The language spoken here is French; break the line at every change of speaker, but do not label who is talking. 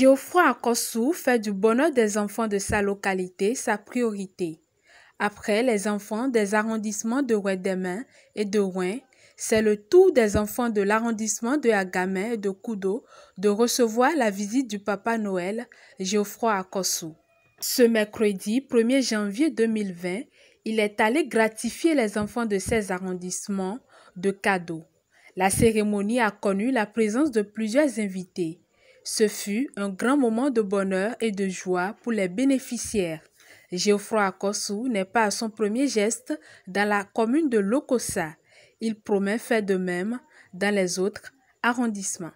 Geoffroy Akossou fait du bonheur des enfants de sa localité sa priorité. Après les enfants des arrondissements de Wedemain et de Rouen, c'est le tour des enfants de l'arrondissement de Agamé et de Kudo de recevoir la visite du Papa Noël, Geoffroy Akosu. Ce mercredi 1er janvier 2020, il est allé gratifier les enfants de ces arrondissements de cadeaux. La cérémonie a connu la présence de plusieurs invités. Ce fut un grand moment de bonheur et de joie pour les bénéficiaires. Geoffroy Akosu n'est pas à son premier geste dans la commune de Lokossa. Il promet faire de même dans les autres arrondissements.